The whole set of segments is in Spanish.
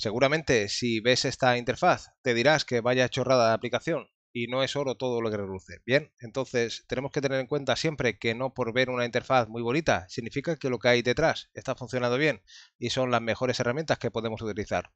Seguramente si ves esta interfaz te dirás que vaya chorrada la aplicación y no es oro todo lo que reluce. Bien, entonces tenemos que tener en cuenta siempre que no por ver una interfaz muy bonita significa que lo que hay detrás está funcionando bien y son las mejores herramientas que podemos utilizar.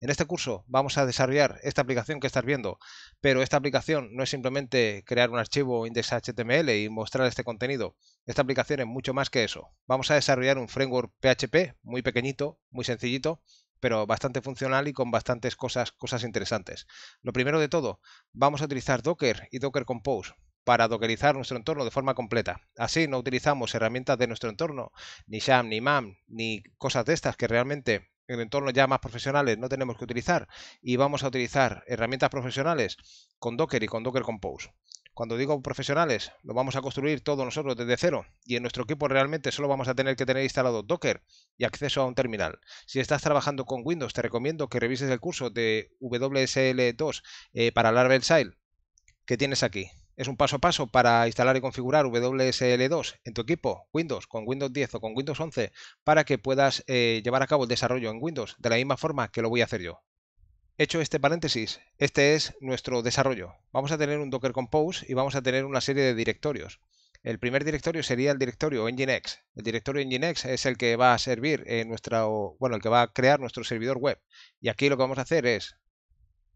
En este curso vamos a desarrollar esta aplicación que estás viendo, pero esta aplicación no es simplemente crear un archivo index.html y mostrar este contenido. Esta aplicación es mucho más que eso. Vamos a desarrollar un framework PHP muy pequeñito, muy sencillito, pero bastante funcional y con bastantes cosas, cosas interesantes. Lo primero de todo, vamos a utilizar Docker y Docker Compose para dockerizar nuestro entorno de forma completa. Así no utilizamos herramientas de nuestro entorno, ni sham ni MAM, ni cosas de estas que realmente en entornos ya más profesionales no tenemos que utilizar y vamos a utilizar herramientas profesionales con Docker y con Docker Compose. Cuando digo profesionales, lo vamos a construir todos nosotros desde cero y en nuestro equipo realmente solo vamos a tener que tener instalado Docker y acceso a un terminal. Si estás trabajando con Windows, te recomiendo que revises el curso de WSL2 eh, para Laravel SAIL que tienes aquí. Es un paso a paso para instalar y configurar WSL2 en tu equipo Windows con Windows 10 o con Windows 11 para que puedas eh, llevar a cabo el desarrollo en Windows de la misma forma que lo voy a hacer yo. Hecho este paréntesis, este es nuestro desarrollo. Vamos a tener un Docker Compose y vamos a tener una serie de directorios. El primer directorio sería el directorio Nginx. El directorio Nginx es el que va a servir en nuestra, bueno, el que va a crear nuestro servidor web. Y aquí lo que vamos a hacer es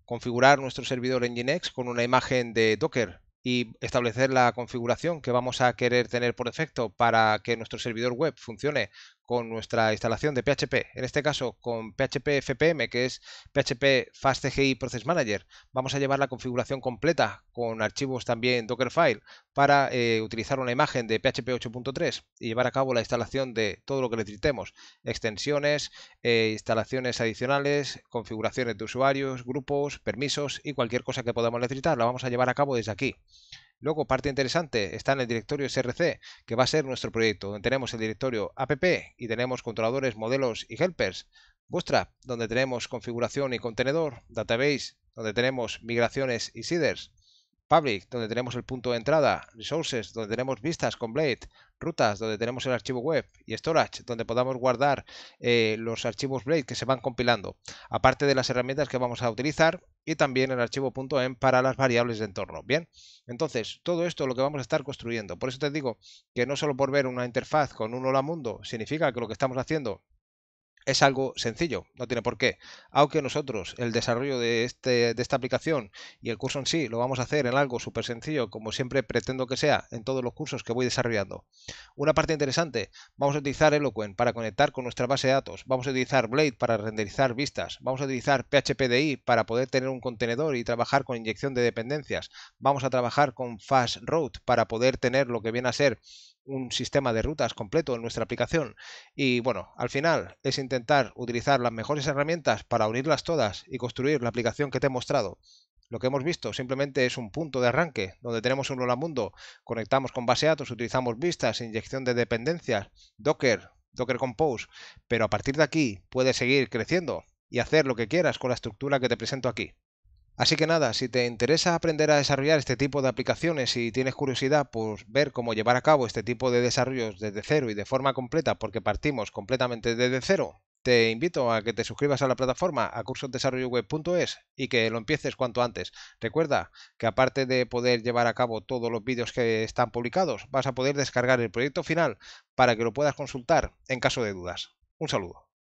configurar nuestro servidor Nginx con una imagen de Docker y establecer la configuración que vamos a querer tener por defecto para que nuestro servidor web funcione con nuestra instalación de PHP. En este caso con PHP FPM, que es PHP Fast CGI Process Manager. Vamos a llevar la configuración completa con archivos también Dockerfile para eh, utilizar una imagen de PHP 8.3 y llevar a cabo la instalación de todo lo que necesitemos. Extensiones, eh, instalaciones adicionales, configuraciones de usuarios, grupos, permisos y cualquier cosa que podamos necesitar. La vamos a llevar a cabo desde aquí. Luego, parte interesante, está en el directorio src, que va a ser nuestro proyecto, donde tenemos el directorio app y tenemos controladores, modelos y helpers. Bootstrap, donde tenemos configuración y contenedor, database, donde tenemos migraciones y seeders. Public, donde tenemos el punto de entrada, Resources, donde tenemos vistas con Blade, Rutas, donde tenemos el archivo web y Storage, donde podamos guardar eh, los archivos Blade que se van compilando, aparte de las herramientas que vamos a utilizar y también el archivo .env em para las variables de entorno. Bien, entonces todo esto lo que vamos a estar construyendo. Por eso te digo que no solo por ver una interfaz con un hola mundo significa que lo que estamos haciendo es algo sencillo, no tiene por qué. Aunque nosotros el desarrollo de, este, de esta aplicación y el curso en sí lo vamos a hacer en algo súper sencillo, como siempre pretendo que sea en todos los cursos que voy desarrollando. Una parte interesante, vamos a utilizar Eloquent para conectar con nuestra base de datos, vamos a utilizar Blade para renderizar vistas, vamos a utilizar PHPDI para poder tener un contenedor y trabajar con inyección de dependencias, vamos a trabajar con FastRoute para poder tener lo que viene a ser un sistema de rutas completo en nuestra aplicación. Y bueno, al final es intentar utilizar las mejores herramientas para unirlas todas y construir la aplicación que te he mostrado. Lo que hemos visto simplemente es un punto de arranque, donde tenemos un hola Mundo, conectamos con base de datos, utilizamos vistas, inyección de dependencias, Docker, Docker Compose, pero a partir de aquí puedes seguir creciendo y hacer lo que quieras con la estructura que te presento aquí. Así que nada, si te interesa aprender a desarrollar este tipo de aplicaciones y tienes curiosidad por ver cómo llevar a cabo este tipo de desarrollos desde cero y de forma completa, porque partimos completamente desde cero, te invito a que te suscribas a la plataforma a cursosdesarrolloweb.es y que lo empieces cuanto antes. Recuerda que aparte de poder llevar a cabo todos los vídeos que están publicados, vas a poder descargar el proyecto final para que lo puedas consultar en caso de dudas. Un saludo.